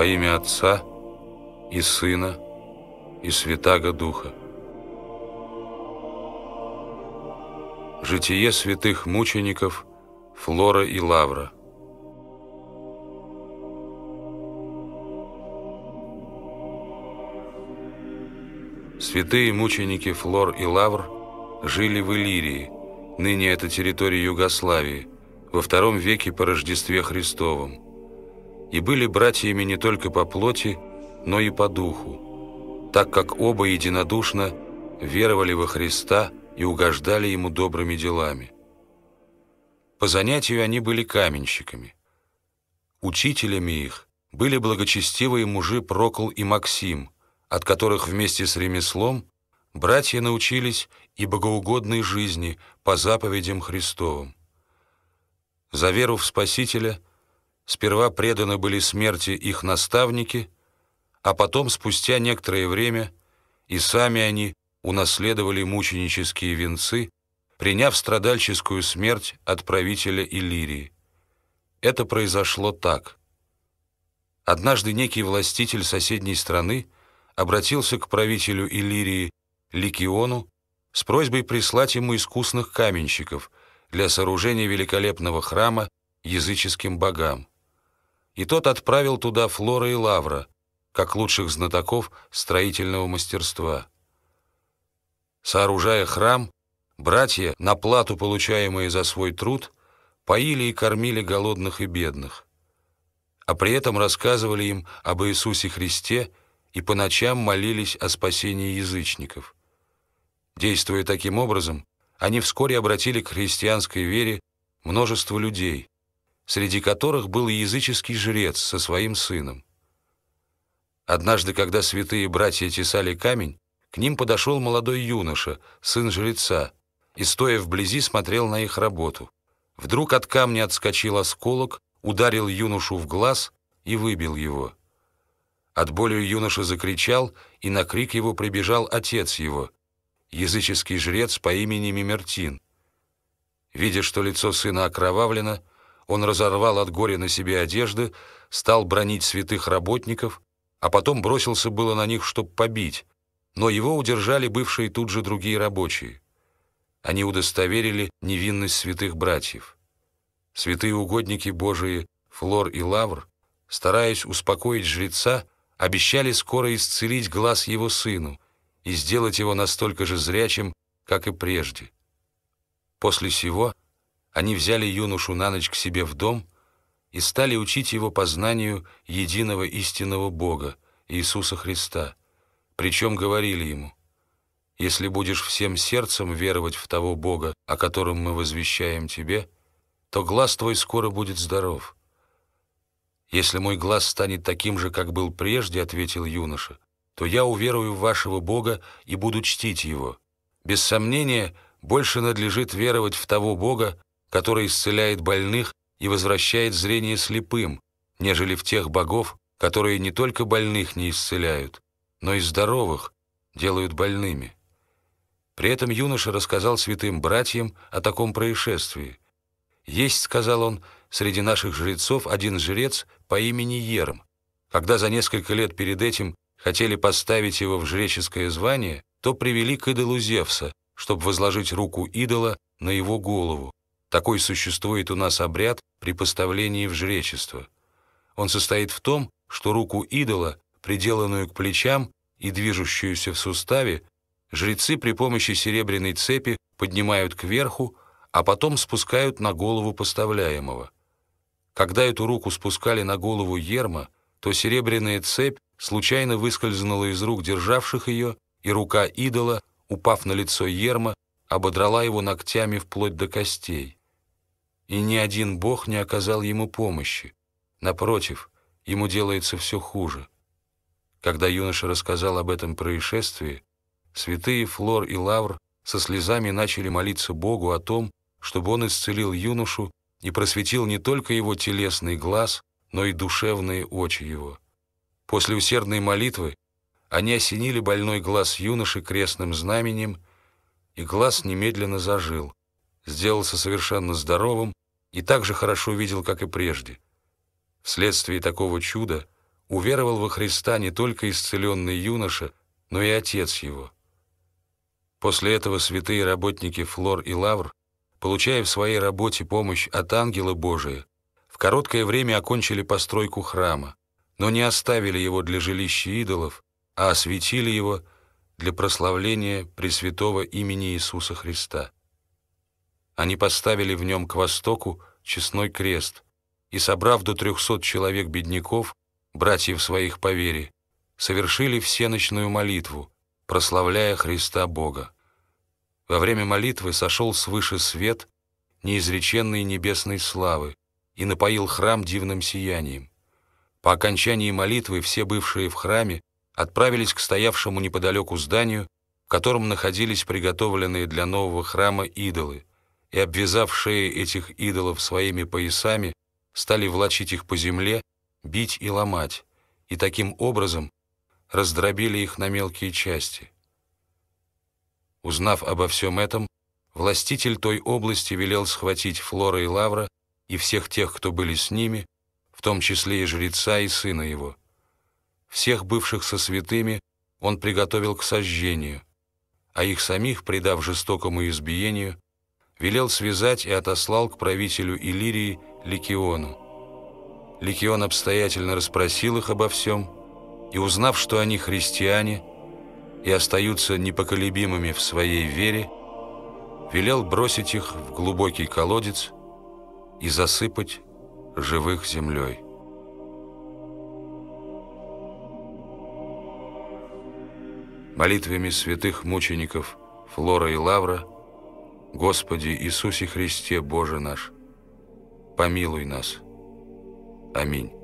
во имя Отца и Сына и Святаго Духа. Житие святых мучеников Флора и Лавра. Святые мученики Флор и Лавр жили в Иллирии, ныне это территория Югославии, во втором веке по Рождестве Христовом и были братьями не только по плоти, но и по духу, так как оба единодушно веровали во Христа и угождали Ему добрыми делами. По занятию они были каменщиками. Учителями их были благочестивые мужи Прокол и Максим, от которых вместе с ремеслом братья научились и богоугодной жизни по заповедям Христовым. За веру в Спасителя – Сперва преданы были смерти их наставники, а потом, спустя некоторое время, и сами они унаследовали мученические венцы, приняв страдальческую смерть от правителя Иллирии. Это произошло так. Однажды некий властитель соседней страны обратился к правителю Иллирии Ликиону с просьбой прислать ему искусных каменщиков для сооружения великолепного храма языческим богам и тот отправил туда Флора и Лавра, как лучших знатоков строительного мастерства. Сооружая храм, братья, на плату, получаемые за свой труд, поили и кормили голодных и бедных, а при этом рассказывали им об Иисусе Христе и по ночам молились о спасении язычников. Действуя таким образом, они вскоре обратили к христианской вере множество людей, среди которых был языческий жрец со своим сыном. Однажды, когда святые братья тесали камень, к ним подошел молодой юноша, сын жреца, и, стоя вблизи, смотрел на их работу. Вдруг от камня отскочил осколок, ударил юношу в глаз и выбил его. От боли юноша закричал, и на крик его прибежал отец его, языческий жрец по имени Мимертин. Видя, что лицо сына окровавлено, он разорвал от горя на себе одежды, стал бронить святых работников, а потом бросился было на них, чтобы побить, но его удержали бывшие тут же другие рабочие. Они удостоверили невинность святых братьев. Святые угодники Божии Флор и Лавр, стараясь успокоить жреца, обещали скоро исцелить глаз его сыну и сделать его настолько же зрячим, как и прежде. После сего они взяли юношу на ночь к себе в дом и стали учить его познанию единого истинного Бога, Иисуса Христа, причем говорили ему, «Если будешь всем сердцем веровать в того Бога, о котором мы возвещаем тебе, то глаз твой скоро будет здоров». «Если мой глаз станет таким же, как был прежде», — ответил юноша, «то я уверую в вашего Бога и буду чтить его. Без сомнения, больше надлежит веровать в того Бога, который исцеляет больных и возвращает зрение слепым, нежели в тех богов, которые не только больных не исцеляют, но и здоровых делают больными. При этом юноша рассказал святым братьям о таком происшествии. «Есть, — сказал он, — среди наших жрецов один жрец по имени Ерм. Когда за несколько лет перед этим хотели поставить его в жреческое звание, то привели к идолу Зевса, чтобы возложить руку идола на его голову. Такой существует у нас обряд при поставлении в жречество. Он состоит в том, что руку идола, приделанную к плечам и движущуюся в суставе, жрецы при помощи серебряной цепи поднимают кверху, а потом спускают на голову поставляемого. Когда эту руку спускали на голову Ерма, то серебряная цепь случайно выскользнула из рук державших ее, и рука идола, упав на лицо Ерма, ободрала его ногтями вплоть до костей и ни один бог не оказал ему помощи. Напротив, ему делается все хуже. Когда юноша рассказал об этом происшествии, святые Флор и Лавр со слезами начали молиться Богу о том, чтобы он исцелил юношу и просветил не только его телесный глаз, но и душевные очи его. После усердной молитвы они осенили больной глаз юноши крестным знаменем, и глаз немедленно зажил, сделался совершенно здоровым и так же хорошо видел, как и прежде. Вследствие такого чуда уверовал во Христа не только исцеленный юноша, но и отец его. После этого святые работники Флор и Лавр, получая в своей работе помощь от ангела Божия, в короткое время окончили постройку храма, но не оставили его для жилища идолов, а осветили его для прославления Пресвятого имени Иисуса Христа. Они поставили в нем к востоку честной крест и, собрав до трехсот человек бедняков, братьев своих по вере, совершили всеночную молитву, прославляя Христа Бога. Во время молитвы сошел свыше свет, неизреченной небесной славы, и напоил храм дивным сиянием. По окончании молитвы все бывшие в храме отправились к стоявшему неподалеку зданию, в котором находились приготовленные для нового храма идолы – и, обвязав шеи этих идолов своими поясами, стали влачить их по земле, бить и ломать, и таким образом раздробили их на мелкие части. Узнав обо всем этом, властитель той области велел схватить Флора и Лавра и всех тех, кто были с ними, в том числе и жреца и сына его. Всех бывших со святыми он приготовил к сожжению, а их самих, предав жестокому избиению, велел связать и отослал к правителю Иллирии Ликиону. Ликион обстоятельно расспросил их обо всем, и узнав, что они христиане и остаются непоколебимыми в своей вере, велел бросить их в глубокий колодец и засыпать живых землей. Молитвами святых мучеников Флора и Лавра – Господи Иисусе Христе, Боже наш, помилуй нас. Аминь.